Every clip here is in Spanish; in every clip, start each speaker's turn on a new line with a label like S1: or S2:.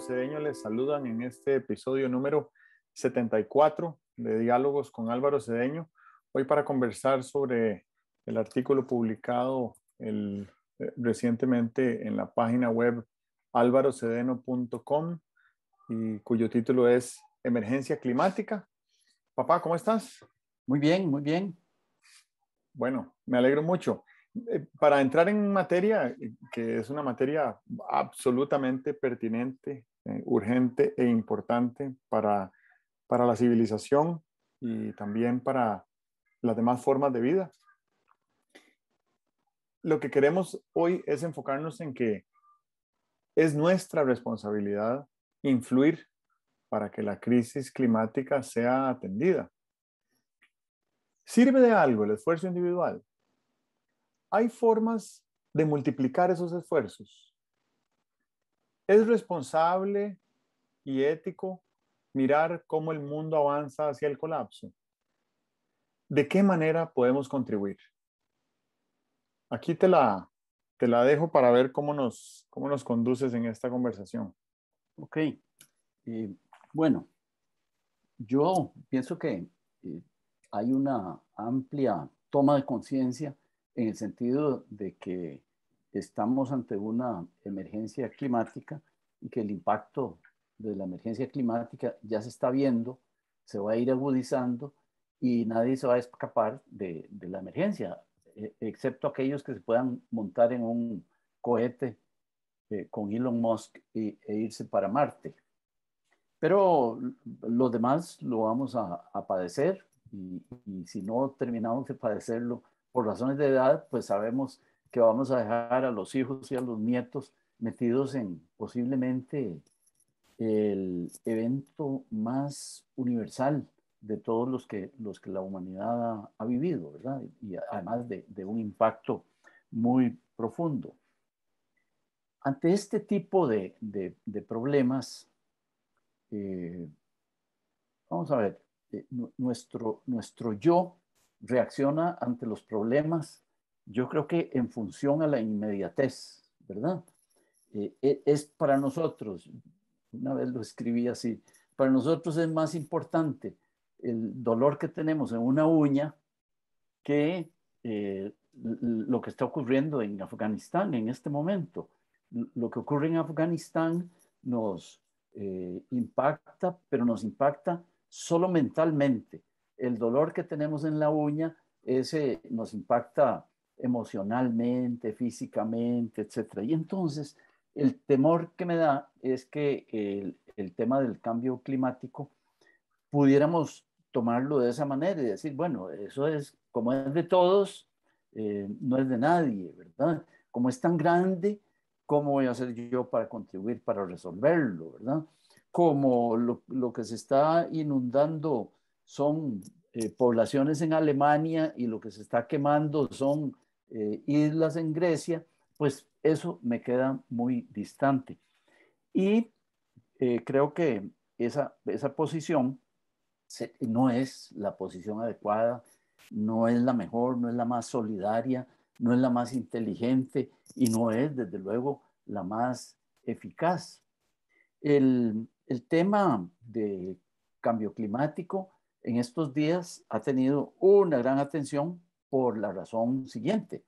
S1: Cedeño les saludan en este episodio número 74 de Diálogos con Álvaro Cedeño. Hoy para conversar sobre el artículo publicado el, eh, recientemente en la página web alvarocedeno.com y cuyo título es Emergencia climática. Papá, ¿cómo estás? Muy bien, muy bien. Bueno, me alegro mucho eh, para entrar en materia, eh, que es una materia absolutamente pertinente eh, urgente e importante para, para la civilización y también para las demás formas de vida. Lo que queremos hoy es enfocarnos en que es nuestra responsabilidad influir para que la crisis climática sea atendida. ¿Sirve de algo el esfuerzo individual? Hay formas de multiplicar esos esfuerzos es responsable y ético mirar cómo el mundo avanza hacia el colapso. ¿De qué manera podemos contribuir? Aquí te la, te la dejo para ver cómo nos, cómo nos conduces en esta conversación. Ok.
S2: Eh, bueno, yo pienso que eh, hay una amplia toma de conciencia en el sentido de que estamos ante una emergencia climática y que el impacto de la emergencia climática ya se está viendo, se va a ir agudizando y nadie se va a escapar de, la emergencia, e, excepto aquellos que se puedan montar en un cohete eh, con Elon Musk e irse para Marte. Pero los demás lo vamos a, padecer y, y si no terminamos de padecerlo por razones de edad, pues sabemos que vamos a dejar a los hijos y a los nietos metidos en posiblemente el evento más universal de todos los que, los que la humanidad ha, vivido, ¿verdad? Y además de, un impacto muy profundo. Ante este tipo de, problemas, eh, vamos a ver, eh, nuestro, nuestro yo reacciona ante los problemas yo creo que en función a la inmediatez, ¿verdad? Eh, eh, es para nosotros, una vez lo escribí así, para nosotros es más importante el dolor que tenemos en una uña que eh, lo que está ocurriendo en Afganistán en este momento. Lo que ocurre en Afganistán nos impacta, pero nos impacta solo mentalmente. El dolor que tenemos en la uña ese nos impacta emocionalmente, físicamente, etc. Y entonces el temor que me da es que el, tema del cambio climático pudiéramos tomarlo de esa manera y decir, bueno, eso es como es de todos, eh, no es de nadie, ¿verdad? Como es tan grande, ¿cómo voy a hacer yo para contribuir, para resolverlo, ¿verdad? Como lo, que se está inundando son eh, poblaciones en Alemania y lo que se está quemando son eh, islas en Grecia, pues eso me queda muy distante. Y eh, creo que esa, esa posición no es la posición adecuada, no es la mejor, no es la más solidaria, no es la más inteligente y no es, desde luego, la más eficaz. El, el tema de cambio climático en estos días ha tenido una gran atención por la razón siguiente.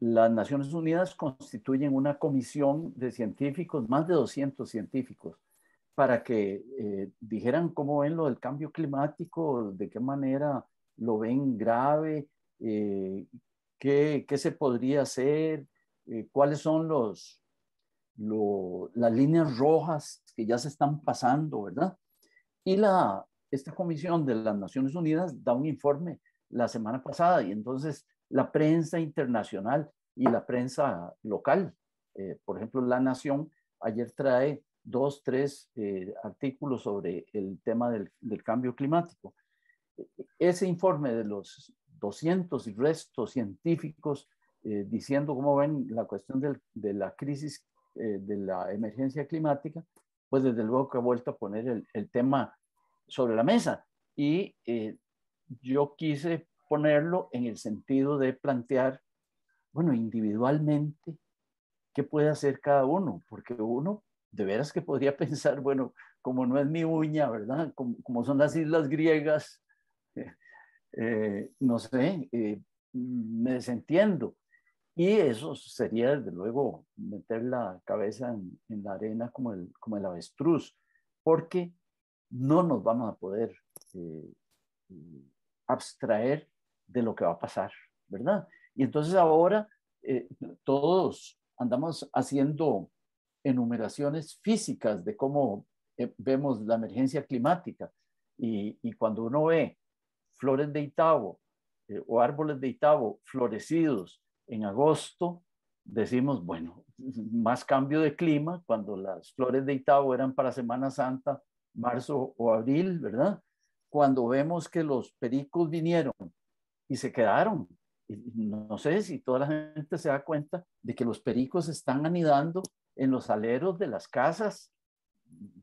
S2: Las Naciones Unidas constituyen una comisión de científicos, más de 200 científicos, para que eh, dijeran cómo ven lo del cambio climático, de qué manera lo ven grave, eh, qué, se podría hacer, eh, cuáles son los, las líneas rojas que ya se están pasando, ¿verdad? Y la, esta comisión de las Naciones Unidas da un informe la semana pasada y entonces la prensa internacional y la prensa local, eh, por ejemplo, La Nación ayer trae dos, tres eh, artículos sobre el tema del, del, cambio climático. Ese informe de los 200 y restos científicos eh, diciendo cómo ven la cuestión del, de la crisis, de la emergencia climática, pues desde luego que ha vuelto a poner el, el tema sobre la mesa. Y yo quise ponerlo en el sentido de plantear, bueno, individualmente, ¿qué puede hacer cada uno? Porque uno de veras que podría pensar, bueno, como no es mi uña, ¿verdad? Como, son las islas griegas, eh, no sé, eh, me desentiendo. Y eso sería, desde luego, meter la cabeza en, en, la arena como el, como el avestruz, porque no nos vamos a poder eh, abstraer de lo que va a pasar, ¿verdad? Y entonces ahora eh, todos andamos haciendo enumeraciones físicas de cómo eh, vemos la emergencia climática. Y, cuando uno ve flores de Itabo eh, o árboles de Itabo florecidos en agosto, decimos, bueno, más cambio de clima, cuando las flores de Itabo eran para Semana Santa, marzo o abril, ¿verdad? cuando vemos que los pericos vinieron y se quedaron. no sé si toda la gente se da cuenta de que los pericos están anidando en los aleros de las casas,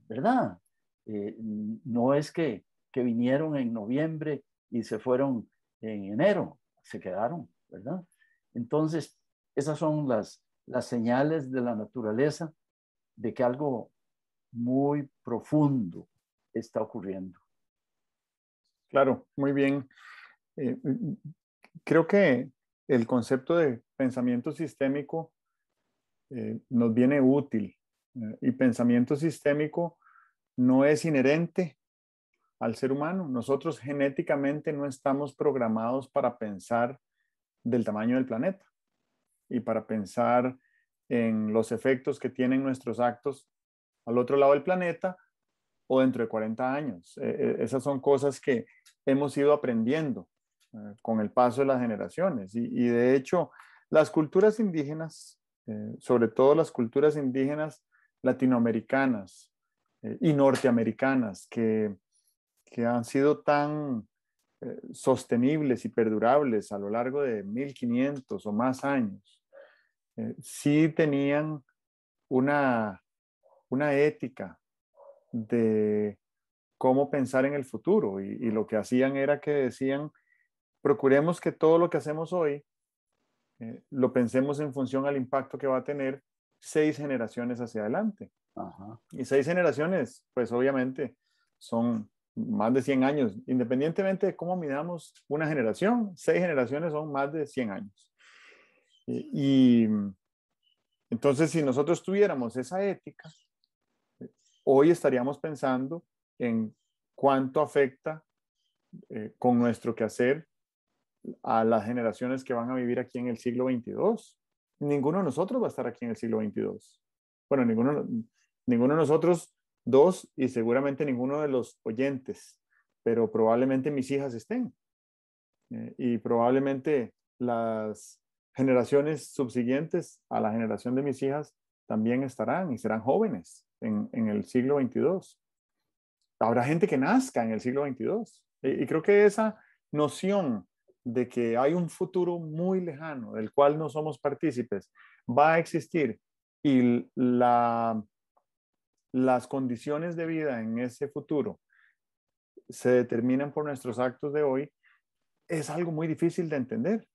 S2: ¿verdad? Eh, no es que, que vinieron en noviembre y se fueron en enero, se quedaron, ¿verdad? Entonces, esas son las, las señales de la naturaleza de que algo muy profundo está ocurriendo. Claro, muy bien. Eh, mm, mm,
S1: creo que el concepto de pensamiento sistémico eh, nos viene útil eh, y pensamiento sistémico no es inherente al ser humano. Nosotros genéticamente no estamos programados para pensar del tamaño del planeta y para pensar en los efectos que tienen nuestros actos al otro lado del planeta o dentro de 40 años. E, e, esas son cosas que hemos ido aprendiendo eh, con el paso de las generaciones. Y, de hecho, las culturas indígenas, eh, sobre todo las culturas indígenas latinoamericanas eh, y norteamericanas, que, han sido tan sostenibles y perdurables a lo largo de 1500 o más años, sí tenían una, una ética de cómo pensar en el futuro y, lo que hacían era que decían, procuremos que todo lo que hacemos hoy eh, lo pensemos en función al impacto que va a tener seis generaciones hacia adelante. Y seis generaciones, pues obviamente son más de 100 años, independientemente de cómo midamos una generación, seis generaciones son más de 100 años. y entonces, si nosotros tuviéramos esa ética, hoy estaríamos pensando en cuánto afecta eh, con nuestro quehacer a las generaciones que van a vivir aquí en el siglo XXII. Ninguno de nosotros va a estar aquí en el siglo XXII. Bueno, ninguno, ninguno de nosotros dos y seguramente ninguno de los oyentes, pero probablemente mis hijas estén. Eh, y probablemente las generaciones subsiguientes a la generación de mis hijas también estarán y serán jóvenes en, el siglo XXII. Habrá gente que nazca en el siglo XXII. Y, creo que esa noción de que hay un futuro muy lejano del cual no somos partícipes va a existir y la, las condiciones de vida en ese futuro se determinan por nuestros actos de hoy, es algo muy difícil de entender.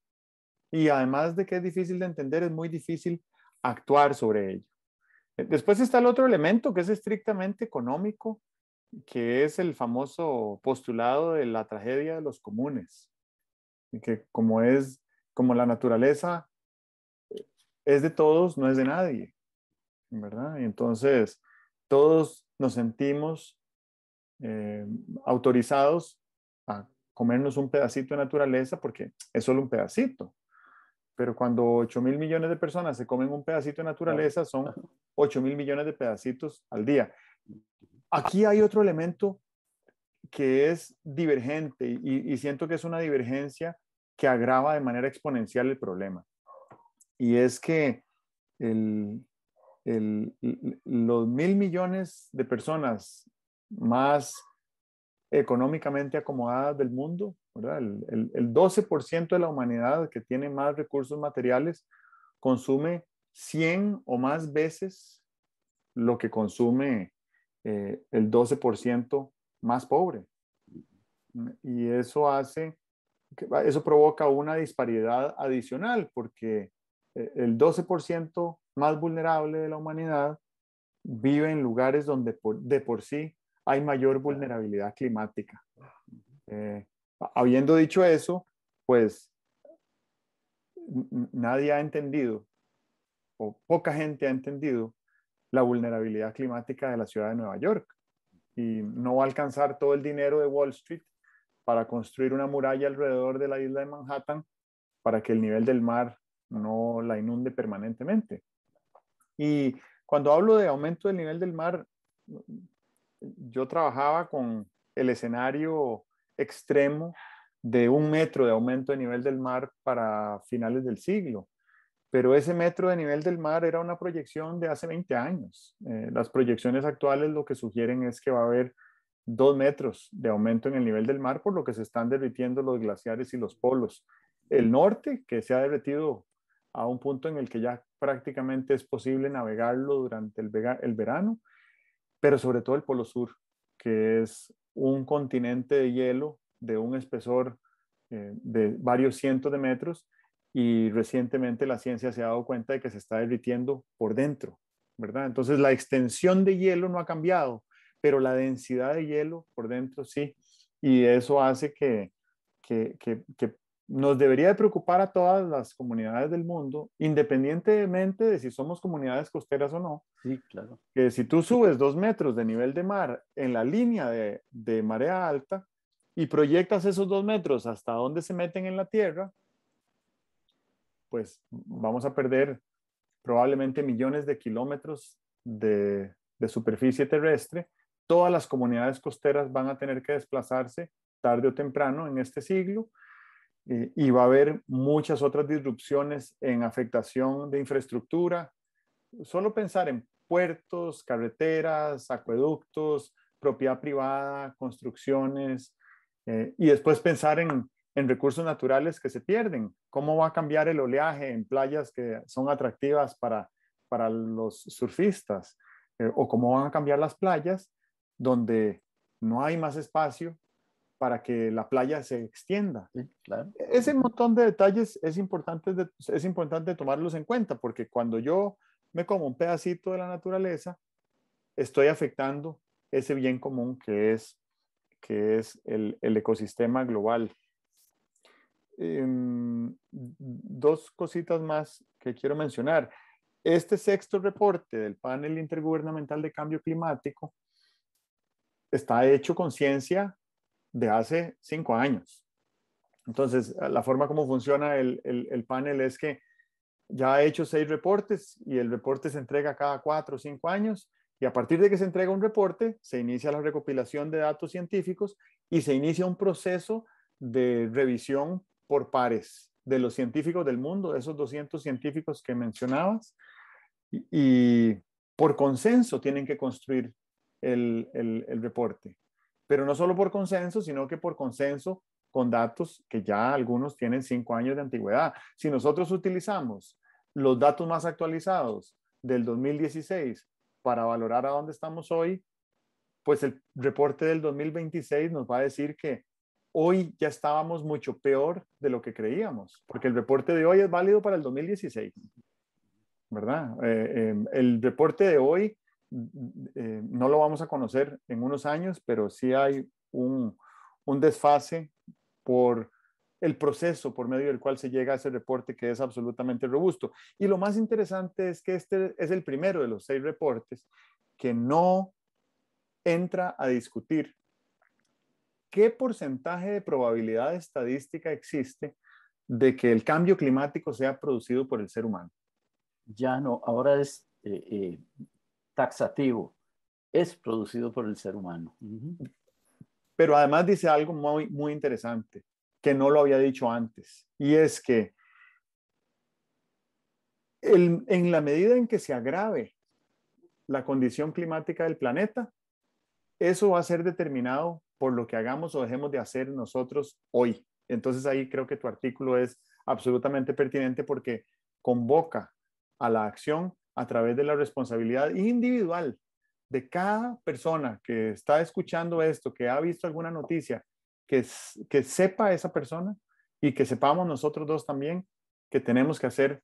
S1: Y además de que es difícil de entender, es muy difícil actuar sobre ello. Eh, después está el otro elemento que es estrictamente económico, que es el famoso postulado de la tragedia de los comunes, y que como es, como la naturaleza eh, es de todos, no es de nadie, ¿verdad? Y entonces todos nos sentimos eh, autorizados a comernos un pedacito de naturaleza porque es solo un pedacito, pero cuando 8 mil millones de personas se comen un pedacito de naturaleza, son 8 mil millones de pedacitos al día. Ah. Aquí hay otro elemento que es divergente y, siento que es una divergencia que agrava de manera exponencial el problema. Y es que los mil millones de personas más económicamente acomodadas del mundo. El, 12% de la humanidad que tiene más recursos materiales consume 100 o más veces lo que consume eh, el 12% más pobre. Y eso hace, eso provoca una disparidad adicional porque eh, el 12% más vulnerable de la humanidad vive en lugares donde de por sí hay mayor vulnerabilidad climática. Eh, habiendo dicho eso, pues nadie ha entendido, o poca gente ha entendido, la vulnerabilidad climática de la ciudad de Nueva York. Y no va a alcanzar todo el dinero de Wall Street para construir una muralla alrededor de la isla de Manhattan para que el nivel del mar no la inunde permanentemente. Y cuando hablo de aumento del nivel del mar, yo trabajaba con el escenario extremo de un metro de aumento de nivel del mar para finales del siglo, pero ese metro de nivel del mar era una proyección de hace 20 años. Eh, las proyecciones actuales lo que sugieren es que va a haber dos metros de aumento en el nivel del mar, por lo que se están derritiendo los glaciares y los polos. El norte, que se ha derretido a un punto en el que ya prácticamente es posible navegarlo durante el verano, pero sobre todo el Polo Sur, que es un continente de hielo de un espesor eh, de varios cientos de metros y recientemente la ciencia se ha dado cuenta de que se está derritiendo por dentro, ¿verdad? Entonces la extensión de hielo no ha cambiado, pero la densidad de hielo por dentro sí, y eso hace que nos debería de preocupar a todas las comunidades del mundo, independientemente de si somos comunidades costeras o no. Sí, claro. Que si tú subes dos metros de nivel de mar en la línea de, marea alta y proyectas esos dos metros hasta donde se meten en la tierra, pues vamos a perder probablemente millones de kilómetros de superficie terrestre. Todas las comunidades costeras van a tener que desplazarse tarde o temprano en este siglo eh, y va a haber muchas otras disrupciones en afectación de infraestructura. Solo pensar en puertos, carreteras, acueductos, propiedad privada, construcciones, eh, y después pensar en, recursos naturales que se pierden. ¿Cómo va a cambiar el oleaje en playas que son atractivas para, los surfistas? Eh, ¿O cómo van a cambiar las playas donde no hay más espacio para que la playa se extienda. Ese montón de detalles es importante, es importante tomarlos en cuenta porque cuando yo me como un pedacito de la naturaleza, estoy afectando ese bien común que es, que es el, el ecosistema global. Em, dos cositas más que quiero mencionar. Este sexto reporte del panel intergubernamental de cambio climático está hecho con ciencia de hace cinco años. Entonces, eh, la forma como funciona el, panel es que ya ha hecho seis reportes y el reporte se entrega cada cuatro o cinco años y a partir de que se entrega un reporte, se inicia la recopilación de datos científicos y se inicia un proceso de revisión por pares de los científicos del mundo, esos 200 científicos que mencionabas, y, por consenso tienen que construir el reporte pero no solo por consenso, sino que por consenso con datos que ya algunos tienen cinco años de antigüedad. Si nosotros utilizamos los datos más actualizados del 2016 para valorar a dónde estamos hoy, pues el reporte del 2026 nos va a decir que hoy ya estábamos mucho peor de lo que creíamos, porque el reporte de hoy es válido para el 2016, ¿verdad? Eh, eh, el reporte de hoy eh, no lo vamos a conocer en unos años, pero sí hay un, desfase por el proceso por medio del cual se llega a ese reporte que es absolutamente robusto. Y lo más interesante es que este es el primero de los seis reportes que no entra a discutir qué porcentaje de probabilidad estadística
S2: existe de que el cambio climático sea producido por el ser humano. Ya no, ahora es eh, eh, taxativo, es producido por el ser humano. Pero además dice algo muy, muy interesante, que
S1: no lo había dicho antes, y es que en la medida en que se agrave la condición climática del planeta, eso va a ser determinado por lo que hagamos o dejemos de hacer nosotros hoy. Entonces ahí creo que tu artículo es absolutamente pertinente porque convoca a la acción a través de la responsabilidad individual de cada persona que está escuchando esto, que ha visto alguna noticia, que, sepa esa persona y que sepamos nosotros dos también que tenemos que hacer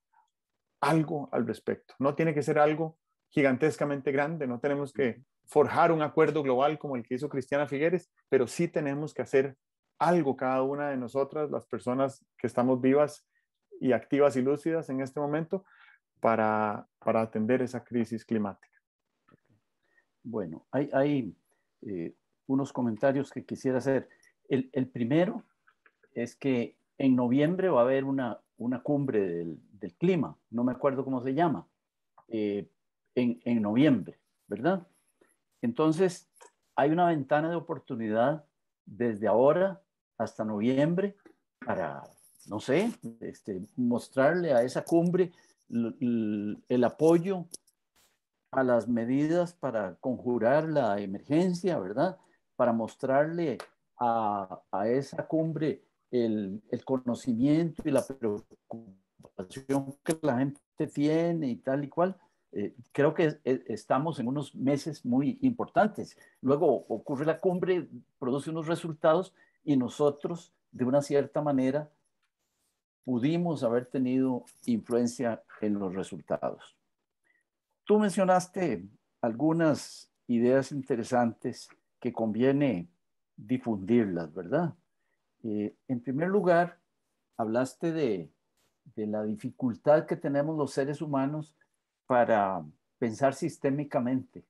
S1: algo al respecto. No tiene que ser algo gigantescamente grande, no tenemos que forjar un acuerdo global como el que hizo Cristiana Figueres, pero sí tenemos que hacer algo cada una de nosotras, las personas que estamos vivas y activas y lúcidas en este momento,
S2: para, para atender esa crisis climática. Bueno, hay, hay eh, unos comentarios que quisiera hacer. El, el, primero es que en noviembre va a haber una, una cumbre del, del clima, no me acuerdo cómo se llama, eh, en, en noviembre, ¿verdad? Entonces, hay una ventana de oportunidad desde ahora hasta noviembre para, no sé, este, mostrarle a esa cumbre el apoyo a las medidas para conjurar la emergencia, ¿verdad? Para mostrarle a, a esa cumbre el, el, conocimiento y la preocupación que la gente tiene y tal y cual. Eh, creo que e, estamos en unos meses muy importantes. Luego ocurre la cumbre, produce unos resultados y nosotros, de una cierta manera, pudimos haber tenido influencia en los resultados. Tú mencionaste algunas ideas interesantes que conviene difundirlas, ¿verdad? Eh, en primer lugar, hablaste de, la dificultad que tenemos los seres humanos para pensar sistémicamente.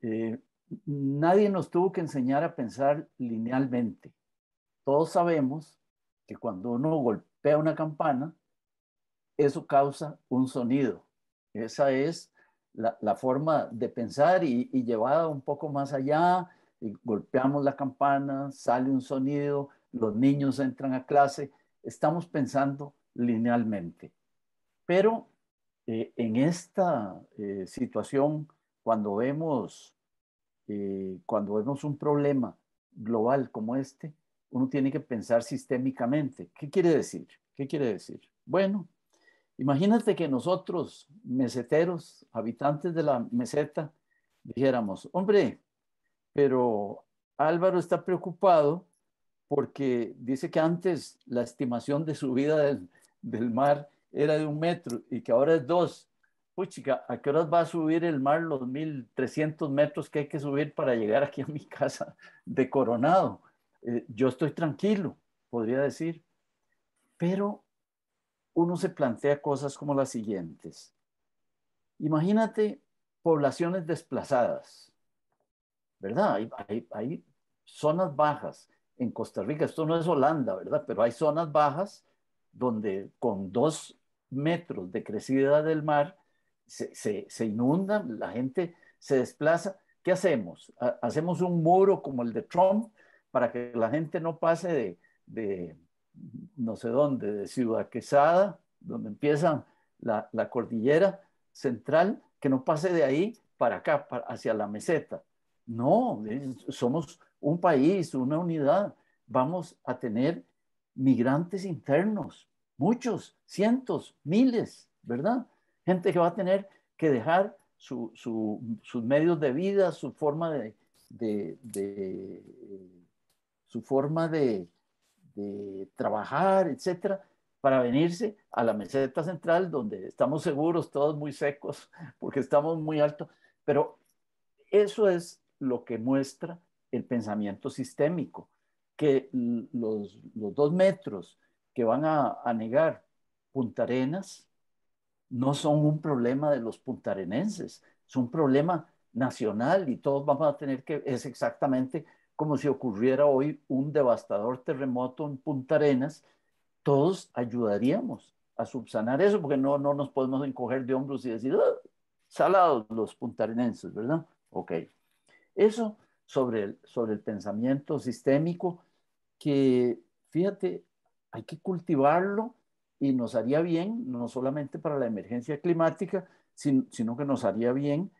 S2: Eh, nadie nos tuvo que enseñar a pensar linealmente. Todos sabemos que cuando uno golpea una campana, eso causa un sonido. Esa es la, forma de pensar y, llevada un poco más allá. golpeamos la campana, sale un sonido, los niños entran a clase. Estamos pensando linealmente. Pero eh, en esta eh, situación, cuando vemos, eh, cuando vemos un problema global como este, uno tiene que pensar sistémicamente. ¿Qué quiere decir? ¿Qué quiere decir? Bueno, Imagínate que nosotros, meseteros, habitantes de la meseta, dijéramos, hombre, pero Álvaro está preocupado porque dice que antes la estimación de subida del, del mar era de un metro y que ahora es dos. Uy, chica, ¿a qué horas va a subir el mar los 1.300 metros que hay que subir para llegar aquí a mi casa de Coronado? Eh, yo estoy tranquilo, podría decir. Pero uno se plantea cosas como las siguientes. Imagínate poblaciones desplazadas, ¿verdad? Hay, zonas bajas en Costa Rica, esto no es Holanda, ¿verdad? Pero hay zonas bajas donde con dos metros de crecida del mar se, se, inunda, la gente se desplaza. ¿Qué hacemos? ¿Hacemos un muro como el de Trump para que la gente no pase de no sé dónde, de Ciudad Quesada, donde empieza la, cordillera central, que no pase de ahí para acá, hacia la meseta. No, somos un país, una unidad. Vamos a tener migrantes internos, muchos, cientos, miles, ¿verdad? Gente que va a tener que dejar sus medios de vida, su forma de, de su forma de, de trabajar, etcétera, para venirse a la meseta central donde estamos seguros, todos muy secos, porque estamos muy altos. Pero eso es lo que muestra el pensamiento sistémico, que los, dos metros que van a, negar Punta Arenas no son un problema de los puntarenenses, es un problema nacional y todos vamos a tener que, es exactamente como si ocurriera hoy un devastador terremoto en Punta Arenas, todos ayudaríamos a subsanar eso, porque no, no nos podemos encoger de hombros y decir, ah, salados los puntarenenses, ¿verdad? Ok. Eso sobre el, sobre el pensamiento sistémico que, fíjate, hay que cultivarlo y nos haría bien, no solamente para la emergencia climática, sino que nos haría bien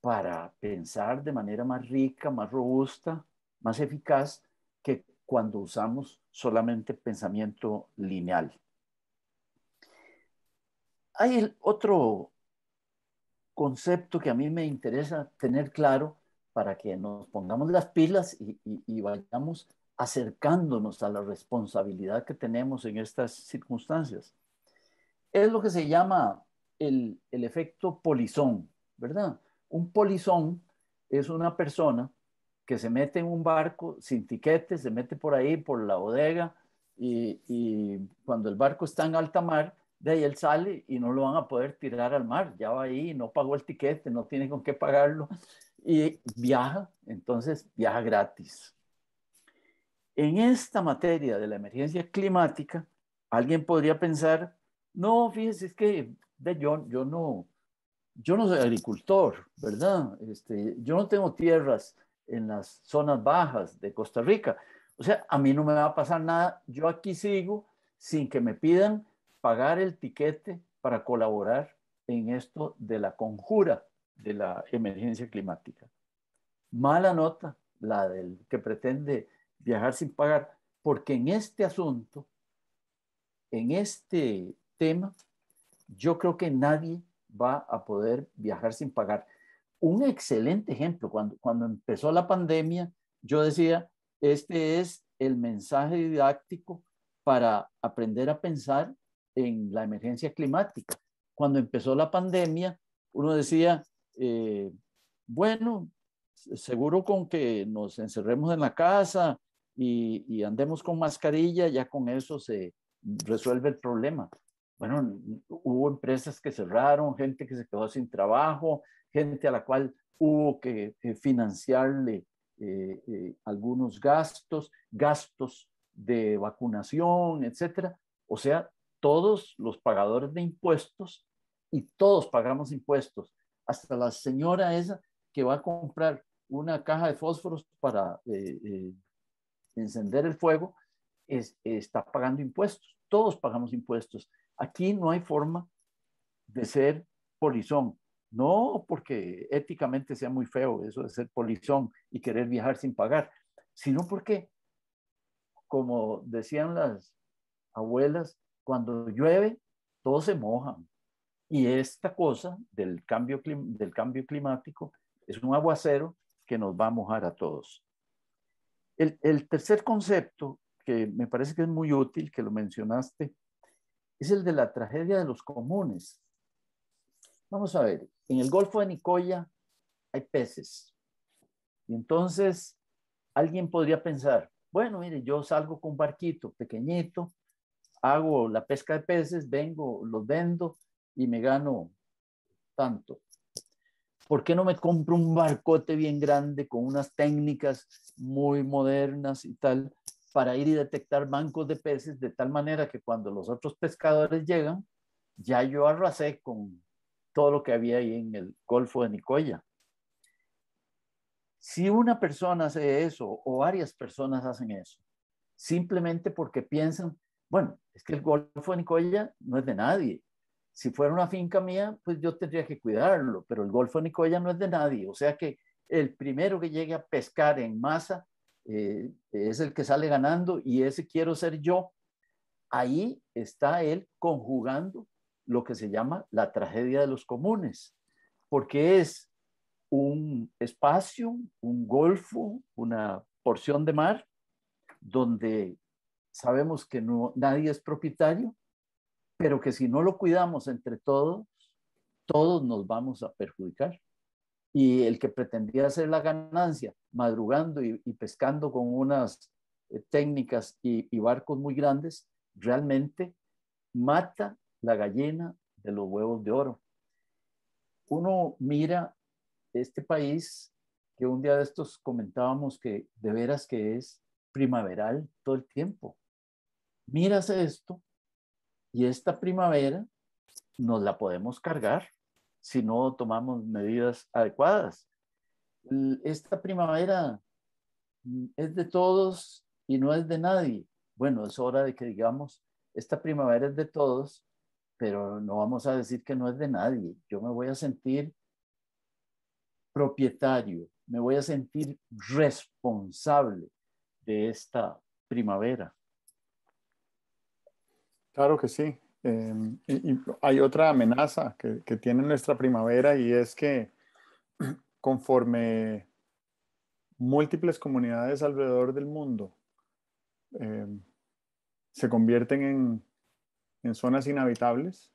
S2: para pensar de manera más rica, más robusta, más eficaz que cuando usamos solamente pensamiento lineal. Hay otro concepto que a mí me interesa tener claro para que nos pongamos las pilas y, vayamos acercándonos a la responsabilidad que tenemos en estas circunstancias. Es lo que se llama el, el efecto polizón, ¿verdad? Un polizón es una persona que se mete en un barco sin tiquete, se mete por ahí, por la bodega, y, y, cuando el barco está en alta mar, de ahí él sale y no lo van a poder tirar al mar, ya va ahí, no pagó el tiquete, no tiene con qué pagarlo, y viaja, entonces viaja gratis. En esta materia de la emergencia climática, alguien podría pensar, no, fíjese, es que yo, yo no, yo no soy agricultor, ¿verdad? Este, yo no tengo tierras, en las zonas bajas de Costa Rica. O sea, a mí no me va a pasar nada. Yo aquí sigo sin que me pidan pagar el tiquete para colaborar en esto de la conjura de la emergencia climática. Mala nota la del que pretende viajar sin pagar, porque en este asunto, en este tema, yo creo que nadie va a poder viajar sin pagar un excelente ejemplo. Cuando, cuando empezó la pandemia, yo decía, este es el mensaje didáctico para aprender a pensar en la emergencia climática. Cuando empezó la pandemia, uno decía, eh, bueno, seguro con que nos encerremos en la casa y, y, andemos con mascarilla, ya con eso se resuelve el problema. Bueno, hubo empresas que cerraron, gente que se quedó sin trabajo, gente a la cual hubo que eh, financiarle eh, eh, algunos gastos, gastos de vacunación, etcétera. O sea, todos los pagadores de impuestos y todos pagamos impuestos. Hasta la señora esa que va a comprar una caja de fósforos para encender el fuego, es, está pagando impuestos. Todos pagamos impuestos. Aquí no hay forma de ser polizón. No porque éticamente sea muy feo eso de ser polizón y querer viajar sin pagar, sino porque, como decían las abuelas, cuando llueve, todos se mojan. Y esta cosa del cambio, del cambio climático es un aguacero que nos va a mojar a todos. El, el tercer concepto, que me parece que es muy útil, que lo mencionaste, es el de la tragedia de los comunes. Vamos a ver, en el Golfo de Nicoya hay peces. Y entonces alguien podría pensar, bueno, mire, yo salgo con barquito pequeñito, hago la pesca de peces, vengo, los vendo y me gano tanto. ¿Por qué no me compro un barcote bien grande con unas técnicas muy modernas y tal para ir y detectar bancos de peces de tal manera que cuando los otros pescadores llegan, ya yo arrasé con todo lo que había ahí en el Golfo de Nicoya. Si una persona hace eso o varias personas hacen eso, simplemente porque piensan, bueno, es que el Golfo de Nicoya no es de nadie. Si fuera una finca mía, pues yo tendría que cuidarlo, pero el Golfo de Nicoya no es de nadie. O sea que el primero que llegue a pescar en masa eh, es el que sale ganando y ese quiero ser yo. Ahí está él conjugando lo que se llama la tragedia de los comunes, porque es un espacio, un golfo, una porción de mar donde sabemos que no, nadie es propietario, pero que si no lo cuidamos entre todos, todos nos vamos a perjudicar. Y el que pretendía hacer la ganancia madrugando y, pescando con unas eh, técnicas y, y barcos muy grandes, realmente mata la gallina de los huevos de oro. Uno mira este país que un día de estos comentábamos que de veras que es primaveral todo el tiempo. Miras esto y esta primavera nos la podemos cargar si no tomamos medidas adecuadas. Esta primavera mm, es de todos y no es de nadie. Bueno, es hora de que digamos, esta primavera es de todos pero no vamos a decir que no es de nadie. Yo me voy a sentir propietario, me voy a sentir responsable de esta primavera. Claro que sí. Em, y, hay otra amenaza que,
S1: tiene nuestra primavera y es que conforme múltiples comunidades alrededor del mundo em, se convierten en en zonas inhabitables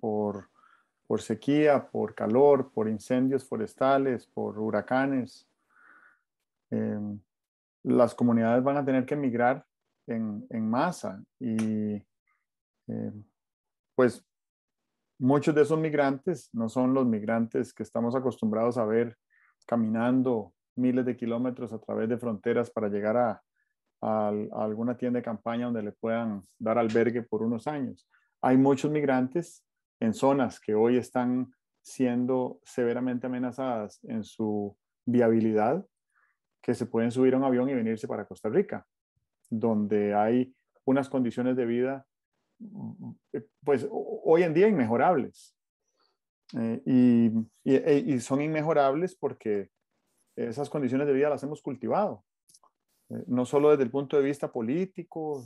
S1: por, sequía, por calor, por incendios forestales, por huracanes. Em, las comunidades van a tener que migrar en, masa y em, pues muchos de esos migrantes no son los migrantes que estamos acostumbrados a ver caminando miles de kilómetros a través de fronteras para llegar a, a, alguna tienda de campaña donde le puedan dar albergue por unos años. Hay muchos migrantes en zonas que hoy están siendo severamente amenazadas en su viabilidad, que se pueden subir a un avión y venirse para Costa Rica, donde hay unas condiciones de vida, eh, pues hoy en día inmejorables. Eh, e, y, son inmejorables porque esas condiciones de vida las hemos cultivado. Eh, no solo desde el punto de vista político,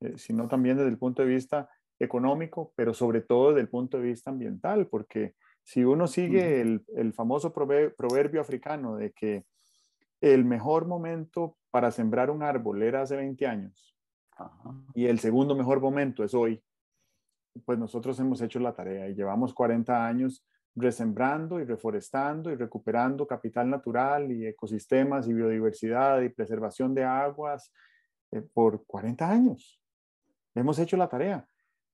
S1: eh, sino también desde el punto de vista económico, pero sobre todo desde el punto de vista ambiental, porque si uno sigue el, famoso proverbio africano de que el mejor momento para sembrar un árbol era hace 20 años y el segundo mejor momento es hoy, pues nosotros hemos hecho la tarea y llevamos 40 años resembrando y reforestando y recuperando capital natural y ecosistemas y biodiversidad y preservación de aguas eh, por 40 años. Hemos hecho la tarea.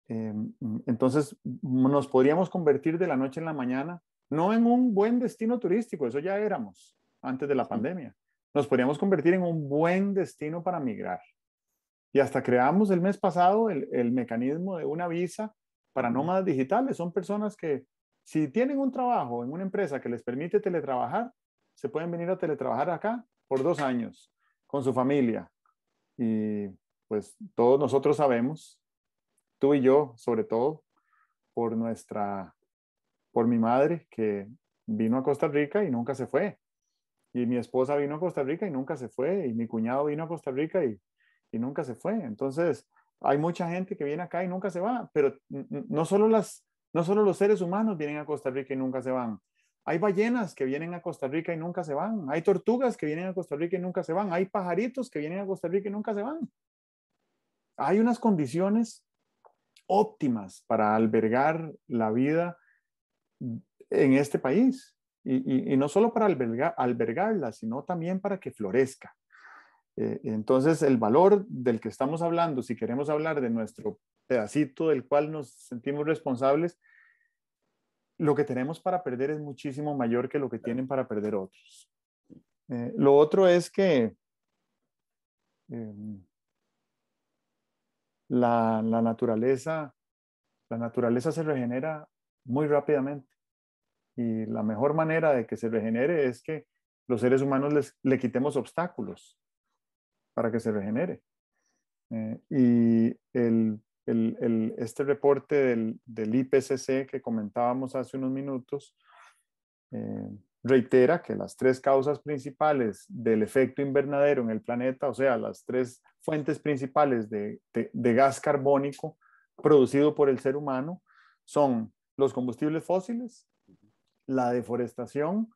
S1: Eh, entonces, nos podríamos convertir de la noche en la mañana, no en un buen destino turístico, eso ya éramos antes de la pandemia. Nos podríamos convertir en un buen destino para migrar. Y hasta creamos el mes pasado el, el mecanismo de una visa para nómadas digitales. Son personas que si tienen un trabajo en una empresa que les permite teletrabajar, se pueden venir a teletrabajar acá por dos años con su familia. Y pues todos nosotros sabemos, tú y yo sobre todo, por nuestra, por mi madre que vino a Costa Rica y nunca se fue. Y mi esposa vino a Costa Rica y nunca se fue. Y mi cuñado vino a Costa Rica y, y nunca se fue. Entonces, hay mucha gente que viene acá y nunca se va, pero no solo las, no solo los seres humanos vienen a Costa Rica y nunca se van. Hay ballenas que vienen a Costa Rica y nunca se van. Hay tortugas que vienen a Costa Rica y nunca se van. Hay pajaritos que vienen a Costa Rica y nunca se van. Hay unas condiciones óptimas para albergar la vida en este país. Y, no solo para albergarla, sino también para que florezca. Eh, entonces, el valor del que estamos hablando, si queremos hablar de nuestro pedacito del cual nos sentimos responsables, lo que tenemos para perder es muchísimo mayor que lo que tienen para perder otros. Eh, lo otro es que em, la, la, naturaleza, la naturaleza se regenera muy rápidamente y la mejor manera de que se regenere es que los seres humanos les, le quitemos obstáculos para que se regenere. Eh, y el este reporte del, IPCC que comentábamos hace unos minutos eh, reitera que las tres causas principales del efecto invernadero en el planeta, o sea, las tres fuentes principales de, gas carbónico producido por el ser humano, son los combustibles fósiles, la deforestación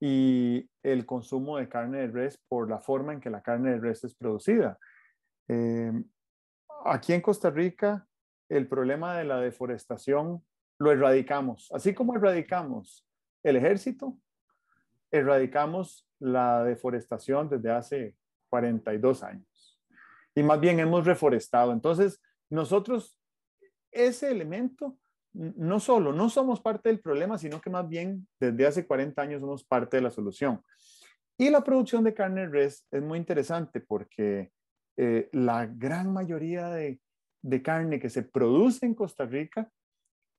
S1: y el consumo de carne de res por la forma en que la carne de res es producida. Eh, Aquí en Costa Rica, el problema de la deforestación lo erradicamos. Así como erradicamos el ejército, erradicamos la deforestación desde hace 42 años. Y más bien hemos reforestado. Entonces, nosotros, ese elemento, no solo no somos parte del problema, sino que más bien desde hace 40 años somos parte de la solución. Y la producción de carne de res es muy interesante porque eh, la gran mayoría de, carne que se produce en Costa Rica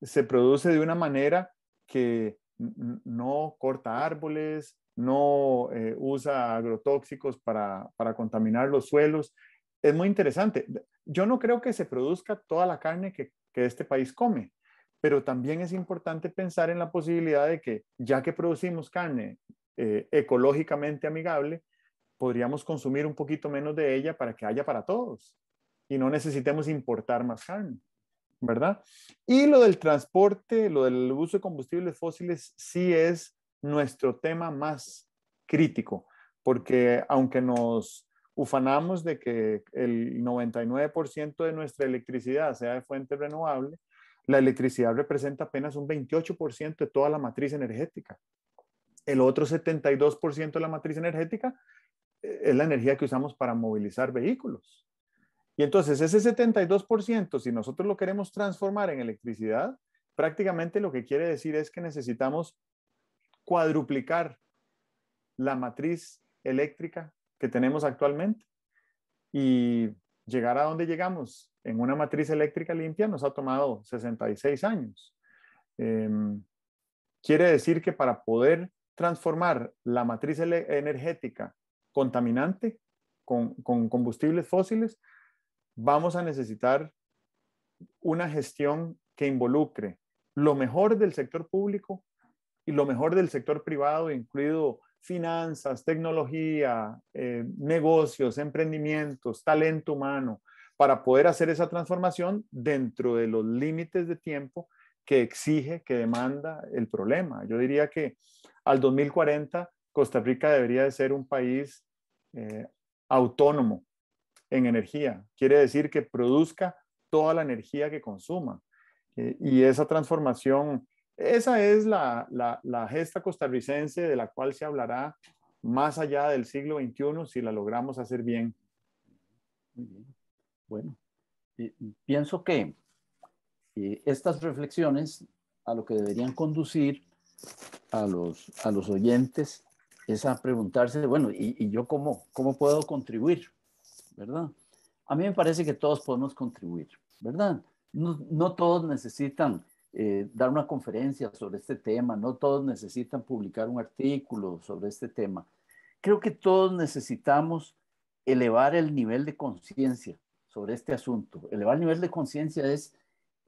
S1: se produce de una manera que no corta árboles, no eh, usa agrotóxicos para, contaminar los suelos. Es muy interesante. Yo no creo que se produzca toda la carne que, este país come, pero también es importante pensar en la posibilidad de que ya que producimos carne eh, ecológicamente amigable, podríamos consumir un poquito menos de ella para que haya para todos y no necesitemos importar más carne, ¿verdad? Y lo del transporte, lo del uso de combustibles fósiles, sí es nuestro tema más crítico, porque aunque nos ufanamos de que el 99% de nuestra electricidad sea de fuente renovable, la electricidad representa apenas un 28% de toda la matriz energética. El otro 72% de la matriz energética es la energía que usamos para movilizar vehículos. Y entonces ese 72%, si nosotros lo queremos transformar en electricidad, prácticamente lo que quiere decir es que necesitamos cuadruplicar la matriz eléctrica que tenemos actualmente y llegar a donde llegamos en una matriz eléctrica limpia nos ha tomado 66 años. Em, quiere decir que para poder transformar la matriz energética contaminante con, combustibles fósiles, vamos a necesitar una gestión que involucre lo mejor del sector público y lo mejor del sector privado, incluido finanzas, tecnología, eh, negocios, emprendimientos, talento humano, para poder hacer esa transformación dentro de los límites de tiempo que exige, que demanda el problema. Yo diría que al 2040 Costa Rica debería de ser un país eh, autónomo en energía. Quiere decir que produzca toda la energía que consuma. Eh, y esa transformación, esa es la, gesta costarricense de la cual se hablará más allá del
S2: siglo XXI si la logramos hacer bien. Bueno, pienso que eh, estas reflexiones a lo que deberían conducir a los, a los oyentes es a preguntarse, bueno, ¿y, yo cómo, cómo puedo contribuir? ¿Verdad? A mí me parece que todos podemos contribuir, ¿verdad? No, todos necesitan eh, dar una conferencia sobre este tema, no todos necesitan publicar un artículo sobre este tema. Creo que todos necesitamos elevar el nivel de conciencia sobre este asunto. Elevar el nivel de conciencia es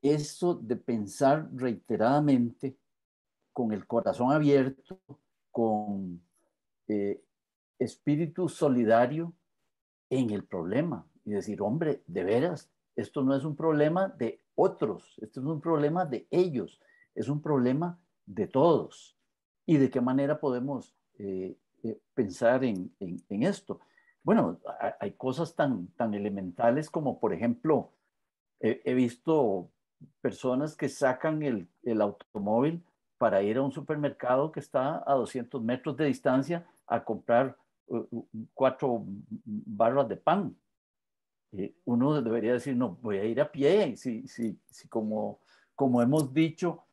S2: eso de pensar reiteradamente con el corazón abierto, con eh, espíritu solidario en el problema y decir, hombre, de veras, esto no es un problema de otros, esto es un problema de ellos, es un problema de todos. ¿Y de qué manera podemos eh, eh, pensar en, esto? Bueno, hay cosas tan, elementales como, por ejemplo, he, visto personas que sacan el, el, automóvil para ir a un supermercado que está a 200 metros de distancia a comprar cuatro barras de pan. Eh, uno debería decir, no, voy a ir a pie, si, si, si como, como hemos dicho,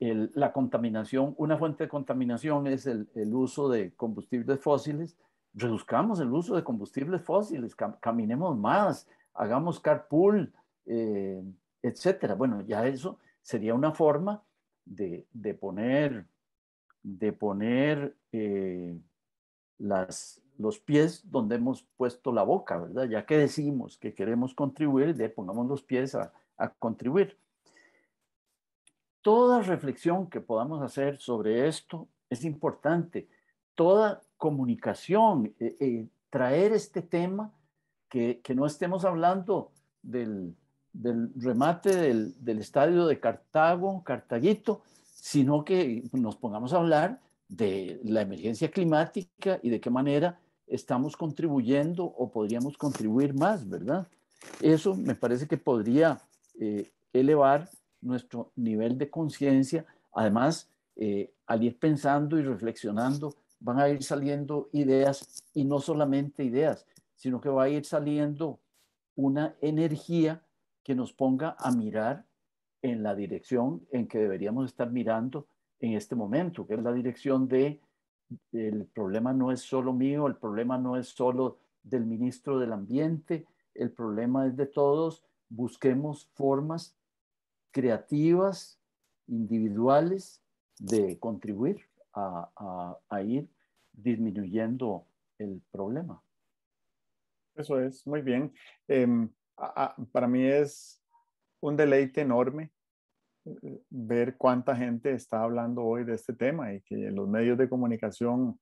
S2: la contaminación, una fuente de contaminación es el, el, uso de combustibles fósiles, reduzcamos el uso de combustibles fósiles, caminemos más, hagamos carpool, eh, etcétera. Bueno, ya eso sería una forma de, de poner, de poner eh, las, los pies donde hemos puesto la boca, ¿verdad? Ya que decimos que queremos contribuir, de pongamos los pies a, contribuir. Toda reflexión que podamos hacer sobre esto es importante. Toda comunicación, eh, eh, traer este tema, que, no estemos hablando del, remate del, del estadio de Cartago, Cartaguito, sino que nos pongamos a hablar de la emergencia climática y de qué manera estamos contribuyendo o podríamos contribuir más, ¿verdad? Eso me parece que podría eh, elevar nuestro nivel de conciencia. Además, eh, al ir pensando y reflexionando, van a ir saliendo ideas y no solamente ideas, sino que va a ir saliendo una energía que nos ponga a mirar en la dirección en que deberíamos estar mirando en este momento, que es la dirección de el problema no es solo mío, el problema no es solo del ministro del ambiente, el problema es de todos, busquemos formas creativas, individuales, de contribuir a, ir disminuyendo el problema. Eso es, muy bien. Em, para mí
S1: es un deleite enorme eh, ver cuánta gente está hablando hoy de este tema y que los medios de comunicación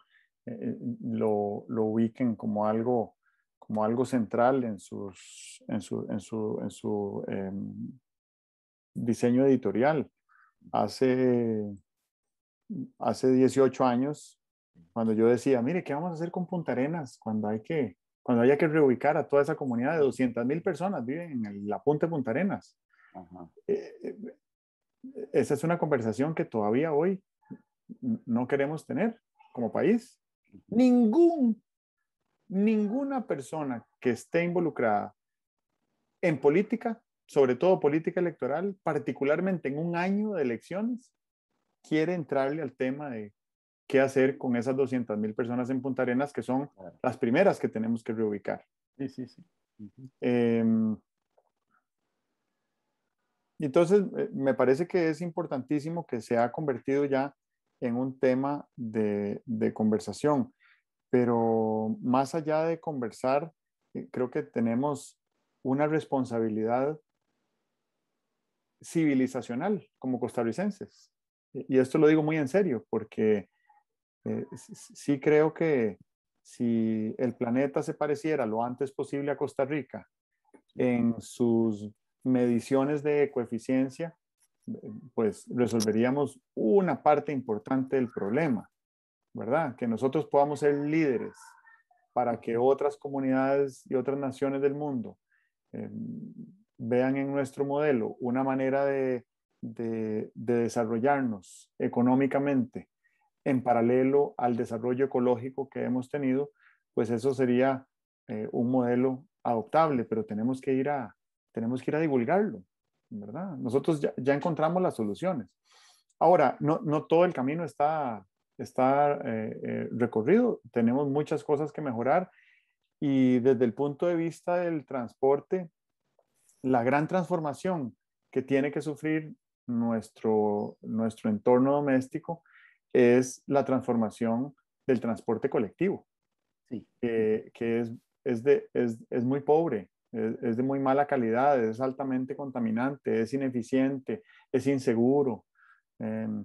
S1: eh, lo, ubiquen como algo, como algo central en, sus, en su, en su, em, diseño editorial. Hace, hace 18 años, cuando yo decía, mire, ¿qué vamos a hacer con Punta Arenas cuando hay que, cuando haya que reubicar a toda esa comunidad de 200.000 mil personas viven en la punta de Punta Arenas? Eh, esa es una conversación que todavía hoy no queremos tener como país. Ningún, ninguna persona que esté involucrada en política, sobre todo política electoral, particularmente en un año de elecciones, quiere entrarle al tema de qué hacer con esas 200 mil personas en Punta Arenas que son las primeras que tenemos que reubicar. Sí, sí, sí. Em, entonces, eh, me parece que es importantísimo que se ha convertido ya en un tema de, conversación, pero más allá de conversar, eh, creo que tenemos una responsabilidad civilizacional como costarricenses. Eh, y esto lo digo muy en serio, porque sí creo que si el planeta se pareciera lo antes posible a Costa Rica en sus mediciones de ecoeficiencia, pues resolveríamos una parte importante del problema, ¿verdad? Que nosotros podamos ser líderes para que otras comunidades y otras naciones del mundo eh, vean en nuestro modelo una manera de, desarrollarnos económicamente en paralelo al desarrollo ecológico que hemos tenido, pues eso sería eh, un modelo adoptable, pero tenemos que ir a, tenemos que ir a divulgarlo, ¿verdad? Nosotros ya, encontramos las soluciones. Ahora, no, todo el camino está, está eh, eh, recorrido, tenemos muchas cosas que mejorar y desde el punto de vista del transporte, la gran transformación que tiene que sufrir nuestro, nuestro entorno doméstico es la transformación del transporte colectivo, que es, es muy pobre es, de muy mala calidad, es altamente contaminante, es ineficiente, es inseguro. Em,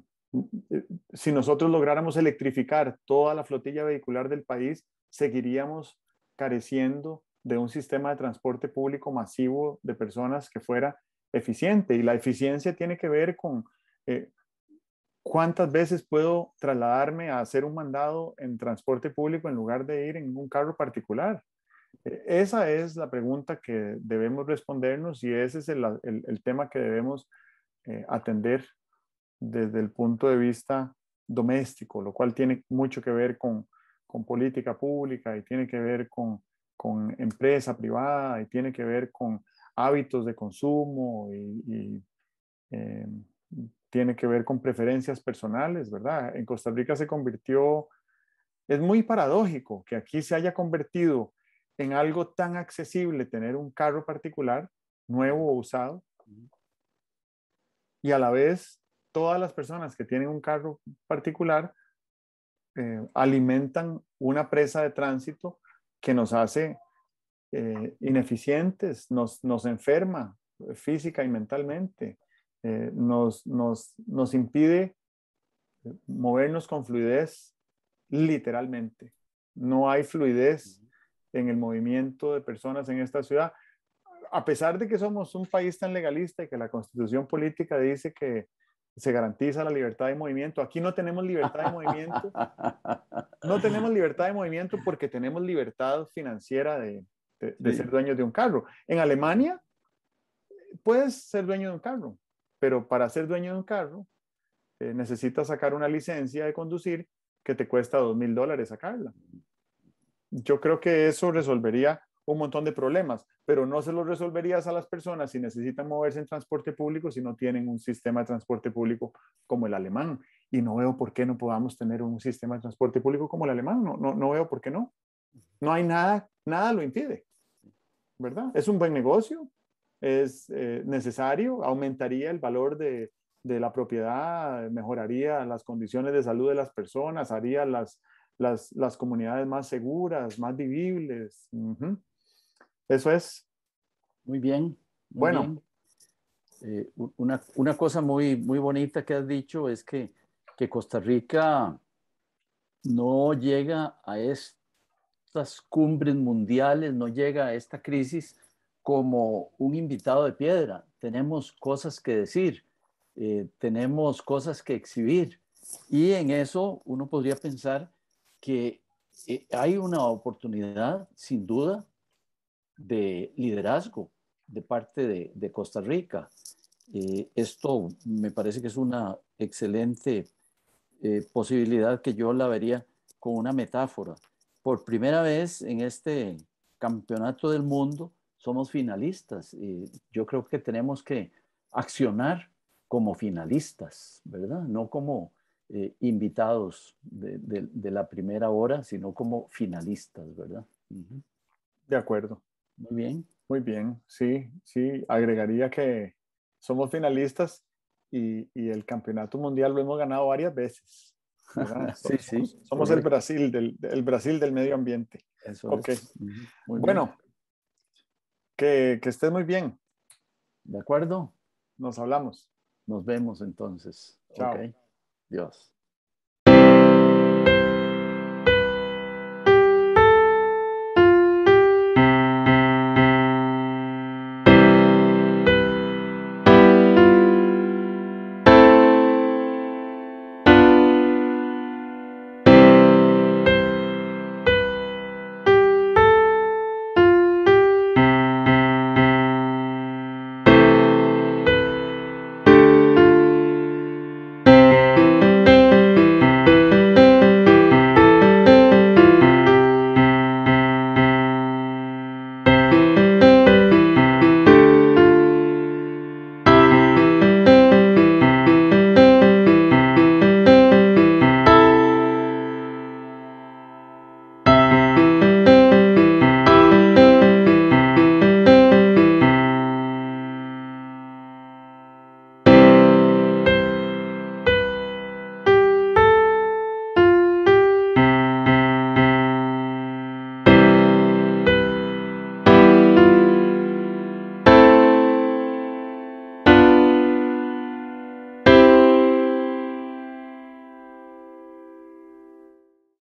S1: eh, si nosotros lográramos electrificar toda la flotilla vehicular del país, seguiríamos careciendo de un sistema de transporte público masivo de personas que fuera eficiente. Y la eficiencia tiene que ver con eh, cuántas veces puedo trasladarme a hacer un mandado en transporte público en lugar de ir en un carro particular. Esa es la pregunta que debemos respondernos y ese es el, tema que debemos eh, atender desde el punto de vista doméstico, lo cual tiene mucho que ver con, política pública y tiene que ver con, con, empresa privada y tiene que ver con hábitos de consumo y, eh, tiene que ver con preferencias personales, ¿verdad? En Costa Rica se convirtió, es muy paradójico que aquí se haya convertido en algo tan accesible tener un carro particular, nuevo o usado, y a la vez todas las personas que tienen un carro particular eh, alimentan una presa de tránsito que nos hace eh, ineficientes, nos, enferma física y mentalmente, eh, nos, nos, nos impide movernos con fluidez literalmente. No hay fluidez en el movimiento de personas en esta ciudad, a pesar de que somos un país tan legalista y que la constitución política dice que se garantiza la libertad de movimiento, aquí no tenemos libertad de movimiento, no tenemos libertad de movimiento porque tenemos libertad financiera de, ser dueño de un carro. En Alemania puedes ser dueño de un carro, pero para ser dueño de un carro eh, necesitas sacar una licencia de conducir que te cuesta dos mil dólares sacarla yo creo que eso resolvería un montón de problemas, pero no se los resolverías a las personas si necesitan moverse en transporte público, si no tienen un sistema de transporte público como el alemán. Y no veo por qué no podamos tener un sistema de transporte público como el alemán, no, veo por qué no. No hay nada, nada lo impide, ¿verdad? Es un buen negocio, es eh, necesario, aumentaría el valor de la propiedad, mejoraría las condiciones de salud de las personas, haría las, las, las comunidades más seguras,
S2: más vivibles. Eso es. Muy bien. bueno. Eh, una, una, cosa muy, muy bonita que has dicho es que, que Costa Rica no llega a estas cumbres mundiales, no llega a esta crisis como un invitado de piedra. Tenemos cosas que decir, eh, tenemos cosas que exhibir y en eso uno podría pensar que eh, hay una oportunidad, sin duda, de liderazgo de parte de, Costa Rica. Eh, esto me parece que es una excelente eh, posibilidad que yo la vería con una metáfora. Por primera vez en este campeonato del mundo somos finalistas y yo creo que tenemos que accionar como finalistas, ¿verdad? No como eh, invitados de, la primera hora, sino como finalistas, ¿verdad? De acuerdo. Muy bien. Muy bien, sí, sí,
S1: agregaría que somos finalistas y, el campeonato mundial lo hemos ganado varias veces.
S2: sí, sí. Somos, el Brasil,
S1: del, el Brasil del medio ambiente.
S2: Eso es.
S1: bueno, que, que estés muy bien.
S2: De acuerdo. Nos hablamos. Nos vemos entonces. Dios.